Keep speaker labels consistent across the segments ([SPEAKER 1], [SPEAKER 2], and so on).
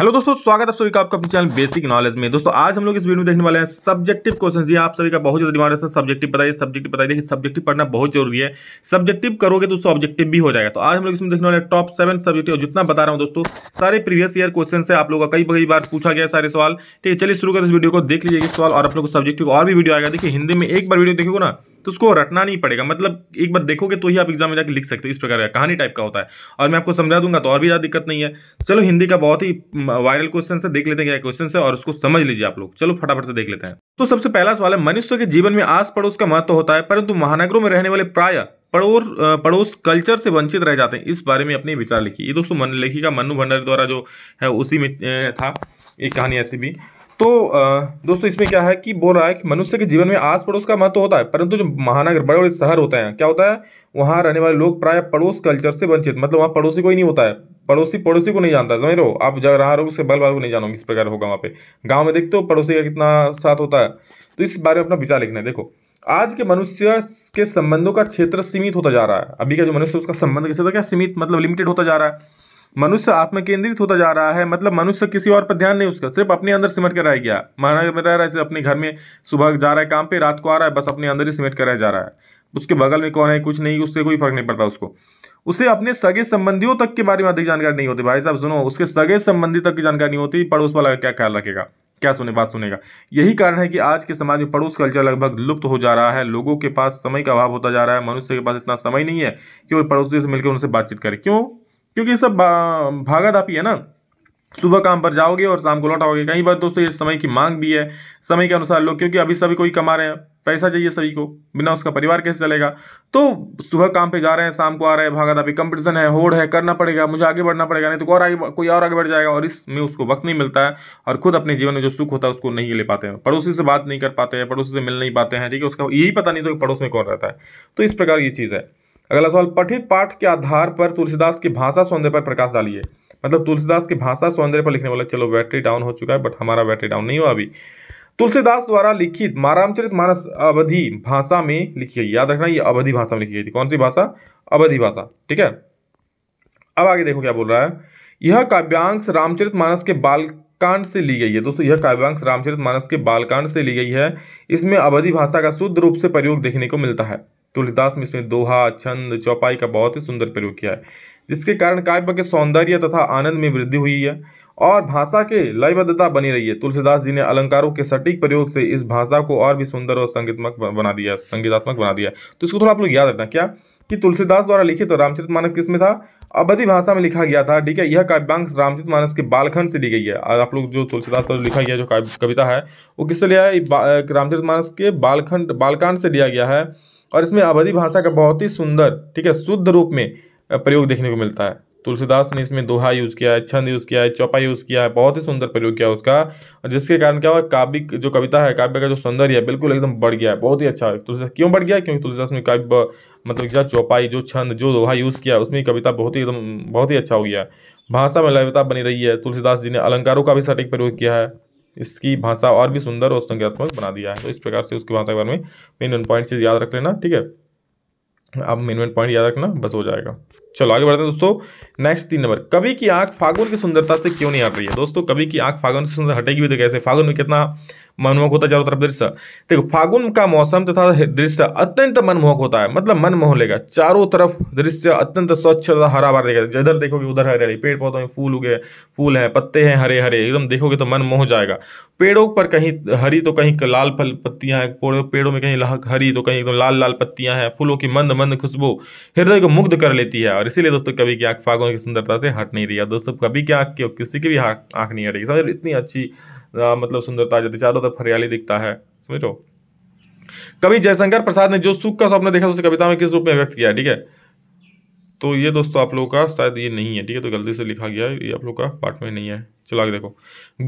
[SPEAKER 1] hello दोस्तों स्वागत है सभी का आपका अपने चैनल बेसिक नॉलेज में दोस्तों आज हम लोग इस वीडियो में देखने वाले हैं सब्जेक्टिव क्वेश्चन ये आप सभी का बहुत ज्यादा डिमांड है सब्जेक्टिव बताइए सब्जेक्टिव बताइए देखिए सब्जेक्टिव पढ़ना बहुत जरूरी है सब्जेक्टिव करोगे तो उससे ऑब्जेक्टिव भी हो जाएगा तो आज हम लोग इसमें देखने वाले टॉप सेवन सब्जेक्टिव जितना बता रहा हूँ दोस्तों सारे प्रीवियस ईयर क्वेश्चन है आप लोगों का कई कई बार पूछा गया सारे सवाल ठीक है चलिए शुरू कर इस वीडियो को देख लीजिए सवाल और आप लोग को सब्जेक्टिव और भी वीडियो आएगा देखिए हिंदी में एक बार वीडियो देखोगे ना तो उसको रटना नहीं पड़ेगा मतलब एक बार देखोगे तो ही आप एग्जाम में जाकर लिख सकते हो इस प्रकार का कहानी टाइप का होता है और मैं आपको समझा दूंगा तो और भी ज़्यादा दिक्कत नहीं है चलो हिंदी का बहुत ही वायरल क्वेश्चन है देख लेते हैं क्या क्वेश्चन है और उसको समझ लीजिए आप लोग चलो फटाफट से देख लेते हैं तो सबसे पहला सवाल है मनुष्य के जीवन में आस पड़ोस का महत्व होता है परंतु महानगरों में रहने वाले प्राय पड़ोस पड़ोस कल्चर से वंचित रह जाते हैं इस बारे में अपने विचार लिखी ये दोस्तों लेखिका मनु भंडारी द्वारा जो है उसी में था एक कहानी ऐसी भी तो दोस्तों इसमें क्या है कि बोल रहा है कि मनुष्य के जीवन में आस पड़ोस का महत्व तो होता है परंतु जो महानगर बड़े बड़े शहर होते हैं क्या होता है वहाँ रहने वाले लोग प्राय पड़ोस कल्चर से वंचित मतलब वहाँ पड़ोसी कोई नहीं होता है पड़ोसी पड़ोसी को नहीं जानता समझ रहे हो आप जहाँ रहा रहो उसके बल बाल को नहीं जानोगे इस प्रकार होगा वहाँ पे गाँव में देखते हो पड़ोसी का कितना साथ होता है तो इस बारे में अपना विचार लिखना है देखो आज के मनुष्य के संबंधों का क्षेत्र सीमित होता जा रहा है अभी का जो मनुष्य उसका संबंध के क्षेत्र क्या सीमित मतलब लिमिटेड होता जा रहा है मनुष्य आत्म केंद्रित होता जा रहा है मतलब मनुष्य किसी और पर ध्यान नहीं उसका सिर्फ अपने अंदर सिमट कर रह गया में रह रहा है अपने घर में सुबह जा रहा है काम पे रात को आ रहा है बस अपने अंदर ही सिमट कर रह जा रहा है उसके बगल में कौन है कुछ नहीं उससे कोई फर्क नहीं पड़ता उसको उसे अपने सगे संबंधियों तक के बारे में अधिक जानकारी नहीं होती भाई साहब सुनो उसके सगे संबंधी तक की जानकारी नहीं होती पड़ोस वाला क्या ख्याल रखेगा क्या सुने बात सुनेगा यही कारण है कि आज के समाज में पड़ोस कल्चर लगभग लुप्त हो जा रहा है लोगों के पास समय का अभाव होता जा रहा है मनुष्य के पास इतना समय नहीं है कि वो पड़ोसियों से मिलकर उनसे बातचीत करें क्यों क्योंकि सब भागा है ना सुबह काम पर जाओगे और शाम को लौटाओगे कई बार दोस्तों ये समय की मांग भी है समय के अनुसार लोग क्योंकि अभी सभी कोई कमा रहे हैं पैसा चाहिए सभी को बिना उसका परिवार कैसे चलेगा तो सुबह काम पे जा रहे हैं शाम को आ रहे हैं भागा दापी कंपटीशन है होड़ है करना पड़ेगा मुझे आगे बढ़ना पड़ेगा नहीं तो और आगे कोई और आगे बढ़ जाएगा और इसमें उसको वक्त नहीं मिलता है और खुद अपने जीवन में जो सुख होता है उसको नहीं ले पाते हैं पड़ोसी से बात नहीं कर पाते हैं पड़ोसी से मिल नहीं पाते हैं ठीक है उसका यही पता नहीं तो पड़ोस में कौन रहता है तो इस प्रकार की चीज़ है अगला सवाल पठित पाठ के आधार पर तुलसीदास की भाषा सौंदर्य पर प्रकाश डालिए मतलब तुलसीदास की भाषा सौंदर्य पर लिखने वाला चलो बैटरी डाउन हो चुका है बट हमारा बैटरी डाउन नहीं हुआ अभी तुलसीदास द्वारा लिखित मारामचरित मानस अवधि भाषा में लिखी गई याद रखना ये अवधि भाषा में लिखी गई थी कौन सी भाषा अवधि भाषा ठीक है अब आगे देखो क्या बोल रहा है यह काव्यांश रामचरित मानस के बालकांड से ली गई है दोस्तों यह काव्यांश रामचरित मानस के बालकांड से ली गई है इसमें अवधि भाषा का शुद्ध रूप से प्रयोग देखने को मिलता है तुलसीदास में इसमें दोहा छंद चौपाई का बहुत ही सुंदर प्रयोग किया है जिसके कारण काव्य के सौंदर्य तथा आनंद में वृद्धि हुई है और भाषा के लयबद्धता बनी रही है तुलसीदास जी ने अलंकारों के सटीक प्रयोग से इस भाषा को और भी सुंदर और संगीतमक बना दिया संगीतात्मक बना दिया तो इसको थोड़ा आप लोग याद रखना क्या कि तुलसीदास द्वारा लिखित तो रामचरित मानस किस में था अवधि भाषा में लिखा गया था ठीक है यह काव्यांश रामचरित मानस के बालखंड से ली गई है आप लोग जो तुलसीदास द्वारा लिखा गया जो कविता है वो किससे लिया है रामचरित मानस के बालखंड बालकांड से लिया गया है और इसमें अवधि भाषा का बहुत ही सुंदर ठीक है शुद्ध रूप में प्रयोग देखने को मिलता है तुलसीदास ने इसमें दोहा यूज़ किया है छंद यूज़ किया है चौपा यूज़ किया है बहुत ही सुंदर प्रयोग किया उसका और जिसके कारण क्या हुआ काव्य जो कविता है काव्य का जो सौंदर्य है बिल्कुल एकदम बढ़ गया है बहुत ही अच्छा तुलसीदास क्यों बढ़ गया क्योंकि तुलसीदास में काव्य मतलब क्या चौपाई जो छंद जो दोहा यूज़ किया उसमें कविता बहुत ही एकदम बहुत ही अच्छा हो गया है भाषा में लयता बनी रही है तुलसीदास जी ने अलंकारों का भी सटीक प्रयोग किया है इसकी भाषा और भी सुंदर और संज्ञात्मक बना दिया है तो इस प्रकार से उसकी भाषा के बारे में मेन मेन पॉइंट चीज़ याद रख लेना ठीक है आप मेन मेन पॉइंट याद रखना बस हो जाएगा चलो आगे बढ़ते हैं दोस्तों नेक्स्ट तीन नंबर कभी की आंख फागुन की सुंदरता से क्यों नहीं हट रही है दोस्तों कभी की आंख फागुन से सुंदर हटेगी भी तो कैसे फागुन में कितना मनमोहक होता है चारों तरफ दृश्य देखो फागुन का मौसम तथा दृश्य अत्यंत मनमोहक होता है मतलब मन मोह लेगा चारों तरफ दृश्य अत्यंत स्वच्छ तथा हरा भरा देगा जिधर देखोगे उधर हरे हरे पेड़ पौधों में फूल उगे फूल हैं पत्ते हैं हरे हरे एकदम देखोगे तो मन मोह जाएगा पेड़ों पर कहीं हरी तो कहीं लाल फल पत्तियां हैं पेड़ों में कहीं हरी तो कहीं एकदम लाल लाल पत्तियां हैं फूलों की मंद मंद खुशबू हृदय को मुग्ध कर लेती है और इसीलिए दोस्तों कभी की आँख फागों की सुंदरता से हट नहीं रही है दोस्तों कभी की आँख की किसी की भी आँख नहीं हटेगी समझ इतनी अच्छी आ, मतलब सुंदरता आ जाती है चारों तरफ हरियाली दिखता है समझो कवि जयशंकर प्रसाद ने जो सुख का स्वप्न देखा उसे कविता में किस रूप में व्यक्त किया ठीक है तो ये दोस्तों आप लोगों का शायद ये नहीं है ठीक है तो गलती से लिखा गया ये आप लोग का पार्ट में नहीं है चलो आगे देखो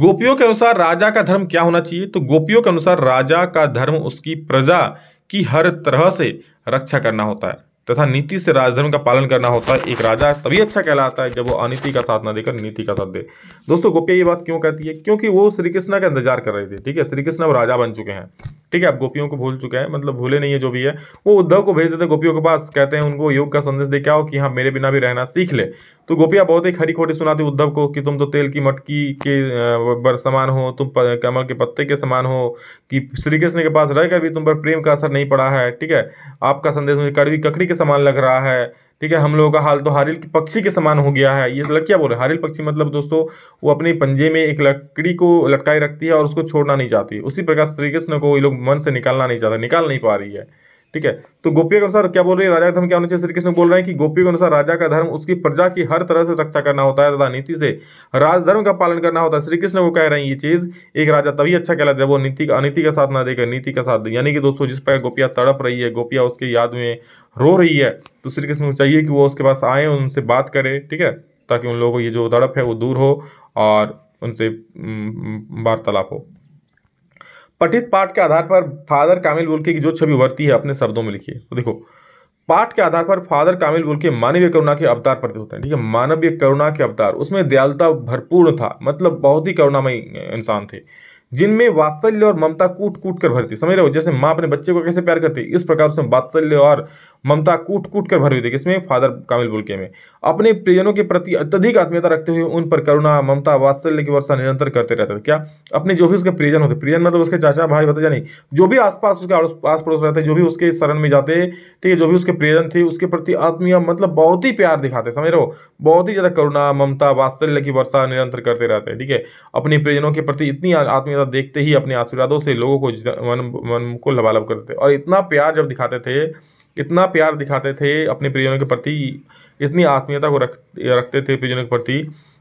[SPEAKER 1] गोपियों के अनुसार राजा का धर्म क्या होना चाहिए तो गोपियों के अनुसार राजा का धर्म उसकी प्रजा की हर तरह से रक्षा करना होता है तथा नीति से राजधर्म का पालन करना होता है एक राजा तभी अच्छा कहलाता है जब वो अनिति का साथ ना देकर नीति का साथ दे दोस्तों गोपिया ये बात क्यों कहती है क्योंकि वो श्री कृष्णा का इंतजार कर रहे थे ठीक है श्री कृष्ण अब राजा बन चुके हैं ठीक है अब गोपियों को भूल चुके हैं मतलब भूले नहीं है जो भी है वो उद्धव को भेज देते गोपियों के पास कहते हैं उनको योग का संदेश दे क्या हो कि हाँ मेरे बिना भी रहना सीख ले तो गोपिया बहुत ही खरी खोटी सुनाती उद्धव को कि तुम तो तेल की मटकी के बर समान हो तुम कमल के पत्ते के समान हो कि श्री कृष्ण के पास रहकर भी तुम पर प्रेम का असर नहीं पड़ा है ठीक है आपका संदेश मुझे कड़वी ककड़ी के समान लग रहा है ठीक है हम लोगों का हाल तो हारिल पक्षी के समान हो गया है ये लड़किया बोल रहे हारिल पक्षी मतलब दोस्तों वो अपने पंजे में एक लकड़ी को लटकाए रखती है और उसको छोड़ना नहीं चाहती उसी प्रकार श्री कृष्ण को ये लोग मन से निकालना नहीं चाहता निकाल नहीं पा रही है ठीक है तो गोपियों के अनुसार क्या बोल रही है राजा का धर्म क्या होना चाहिए श्री कृष्ण बोल रहे हैं कि गोपियों के अनुसार राजा का धर्म उसकी प्रजा की हर तरह से रक्षा करना होता है तथा नीति से राजधर्म का पालन करना होता है श्री कृष्ण वो कह रहे हैं ये चीज एक राजा तभी अच्छा कहला है वो नीति का अनिति का साथ ना देकर नीति का साथ दे यानी कि दोस्तों जिस पर गोपिया तड़प रही है गोपिया उसके याद में रो रही है तो श्री कृष्ण को चाहिए कि वो उसके पास आए उनसे बात करे ठीक है ताकि उन लोगों को ये जो तड़प है वो दूर हो और उनसे वार्तालाप हो पठित पाठ के आधार पर फादर कामिल बुल्के की जो छवि उभरती है अपने शब्दों में लिखिए तो देखो पाठ के आधार पर फादर कामिल बुल्के मानवीय करुणा के अवतार प्रतीत होते हैं ठीक है मानवीय करुणा के अवतार उसमें दयालता भरपूर था मतलब बहुत ही करुणामय इंसान थे जिनमें वात्सल्य और ममता कूट कूट कर भरती समझ रहे हो जैसे माँ अपने बच्चे को कैसे प्यार करती इस प्रकार उसमें वात्सल्य और ममता कूट कूट कर भरी हुई थी किसमें फादर कामिल बुलके में अपने प्रियजनों के प्रति अत्यधिक आत्मीयता रखते हुए उन पर करुणा ममता वात्सल्य की वर्षा निरंतर करते रहते थे क्या अपने जो भी उसके प्रियजन होते प्रियजन मतलब उसके चाचा भाई बता जानी जो भी आसपास उसके आस पड़ोस रहते जो भी उसके शरण में जाते ठीक है जो भी उसके प्रियजन थे उसके प्रति आत्मीय मतलब बहुत ही प्यार दिखाते समझ रहे हो बहुत ही ज़्यादा करुणा ममता वात्सल्य की वर्षा निरंतर करते रहते ठीक है अपने प्रियजनों के प्रति इतनी आत्मीयता था देखते ही अपने आशीर्वादों से लोगों को मन मन को लबालब करते और इतना प्यार जब दिखाते थे इतना प्यार दिखाते थे अपने प्रियजनों के प्रति इतनी आत्मीयता को रख रखते थे प्रियजनों के प्रति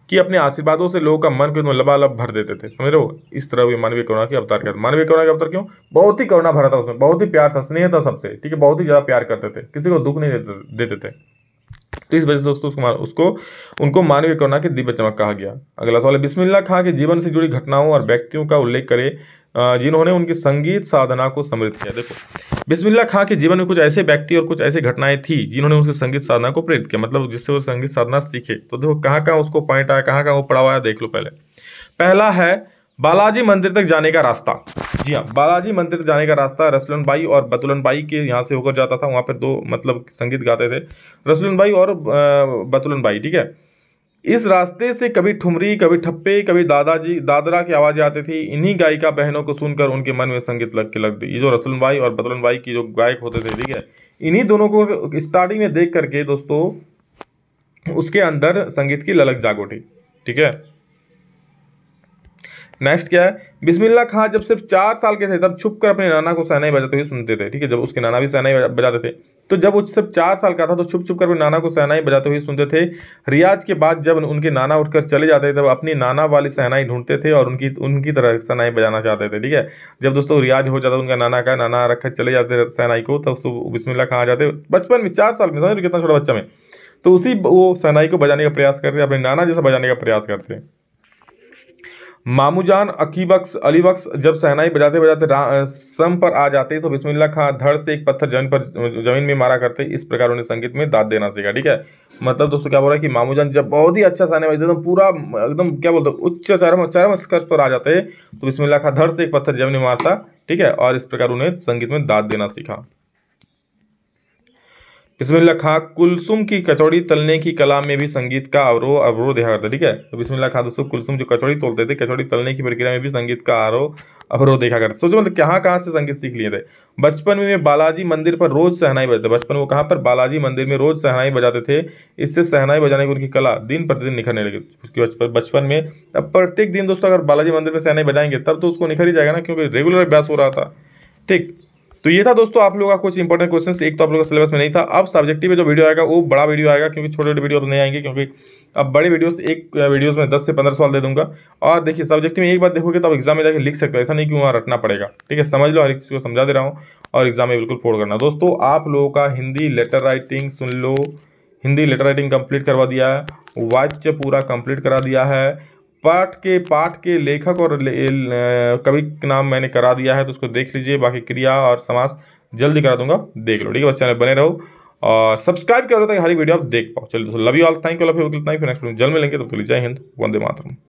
[SPEAKER 1] कि अपने आशीर्वादों से लोगों का मन को लबालब भर देते थे समझ रहे हो इस तरह हुए मानवीय करुणा के अवतार करते मानवीय करुणा के अवतार क्यों बहुत ही करुणा भरा था उसमें बहुत ही प्यार था स्नेह था सबसे ठीक है बहुत ही ज़्यादा प्यार करते थे किसी को दुख नहीं देते देते थे तो इस वजह से दोस्तों उसको उसको उनको मानवीय करुणा के दिव्य चमक कहा गया अगला सवाल है बिस्मिल्ला खां के जीवन से जुड़ी घटनाओं और व्यक्तियों का उल्लेख करें जिन्होंने उनकी संगीत साधना को समृद्ध किया देखो बिस्मिल्ला खां के जीवन में कुछ ऐसे व्यक्ति और कुछ ऐसी घटनाएं थी जिन्होंने उनकी संगीत साधना को प्रेरित किया मतलब जिससे वो संगीत साधना सीखे तो देखो कहाँ कहाँ उसको पॉइंट आया कहाँ कहाँ वो पढ़ावाया देख लो पहले पहला है बालाजी मंदिर तक जाने का रास्ता जी हाँ बालाजी मंदिर तक जाने का रास्ता रसलन भाई और बतुलन भाई के यहाँ से होकर जाता था वहाँ पर दो मतलब संगीत गाते थे रसलन भाई और बतुलन भाई ठीक है इस रास्ते से कभी ठुमरी कभी ठप्पे कभी दादाजी दादरा की आवाज़ें आती थी इन्हीं गायिका बहनों को सुनकर उनके मन में संगीत लग के लग ये जो रसलन भाई और बतुलन भाई की जो गायक होते थे ठीक है इन्हीं दोनों को स्टार्टिंग में देख करके दोस्तों उसके अंदर संगीत की ललक जाग उठी ठीक है नेक्स्ट क्या है बिस्मिल्ला खां जब सिर्फ चार साल के थे तब छुप कर अपने नाना को सहनाई बजाते हुए सुनते थे ठीक है जब उसके नाना भी सहनाई बजाते थे तो जब वो सिर्फ चार साल का था तो छुप छुप कर अपने नाना को सहनाई बजाते हुए सुनते थे रियाज के बाद जब उनके नाना उठकर चले जाते थे तब अपनी नाना वाली सहनाई ढूंढते थे और उनकी उनकी तरह सहनाई बजाना चाहते थे ठीक है जब दोस्तों रियाज हो जाता उनका नाना का नाना रख चले जाते सहनाई को तब बिस्मिल्ला खां आ जाते बचपन में चार साल में समझ कितना छोटा बच्चा में तो उसी वो सहनाई को बजाने का प्रयास करते अपने नाना जैसा बजाने का प्रयास करते हैं मामूजान अकीबक्स अलीबक्स जब सहनाई बजाते बजाते सम पर आ जाते तो बिस्मिल्लाह खां धड़ से एक पत्थर जमीन पर जमीन में मारा करते इस प्रकार उन्हें संगीत में दाद देना सीखा ठीक है मतलब दोस्तों क्या बोल रहा है कि मामूजान जब बहुत ही अच्छा सहनाई बजाते तो पूरा एकदम क्या बोलते उच्च चरम चरम स्कर्ष पर आ जाते तो बिस्मिल्ला खां धड़ से एक पत्थर जमीन में मारता ठीक है और इस प्रकार उन्हें संगीत में दाद देना सीखा इसमें लिखा कुलसुम की कचौड़ी तलने की कला में भी संगीत का आरोह अवरोह देखा करता है ठीक है तो इसमें लिखा दोस्तों कुलसुम जो कचौड़ी तोलते थे कचौड़ी तलने की प्रक्रिया में भी संगीत का आरोह अवरोह देखा करते सोचो मतलब कहाँ कहाँ से संगीत सीख लिए थे बचपन में बालाजी मंदिर पर रोज सहनाई बजाते बचपन वो कहाँ पर बालाजी मंदिर में रोज सहनाई बजाते थे इससे सहनाई बजाने की उनकी कला दिन प्रतिदिन निखरने लगी बचपन बचपन में अब प्रत्येक दिन दोस्तों अगर बालाजी मंदिर में सहनाई बजाएंगे तब तो उसको निखर ही जाएगा ना क्योंकि रेगुलर अभ्यास हो रहा था ठीक तो ये था दोस्तों आप लोगों का कुछ इंपॉर्टेंट क्वेश्चन एक तो आप लोगों का सिलेबस में नहीं था अब सब्जेक्टिव में जो वीडियो आएगा वो बड़ा वीडियो आएगा क्योंकि छोटे छोटे वीडियो नहीं आएंगे क्योंकि अब बड़े वीडियोस एक वीडियोस में 10 से 15 सवाल दे दूंगा और देखिए सब्जेक्टिव में एक बार देखोगे तो आप एग्जाम में जाकर लिख सकते हो ऐसा नहीं कि वहाँ रटना पड़ेगा ठीक है समझ लो हर एक चीज़ को समझा दे रहा हूँ और एग्जाम में बिल्कुल फोड़ करना दोस्तों आप लोगों का हिंदी लेटर राइटिंग सुन लो हिंदी लेटर राइटिंग कंप्लीट करवा दिया है वाच्य पूरा कंप्लीट करा दिया है पाठ के पाठ के लेखक और कवि का नाम मैंने करा दिया है तो उसको देख लीजिए बाकी क्रिया और समास जल्दी करा दूंगा देख लो ठीक है बस चैनल बने रहो और सब्सक्राइब करो ताकि हर वीडियो आप देख पाओ चलिए love you all thank you love you फिर नेक्स्ट जल्द मिलेंगे तो जय हिंद वंदे मातरम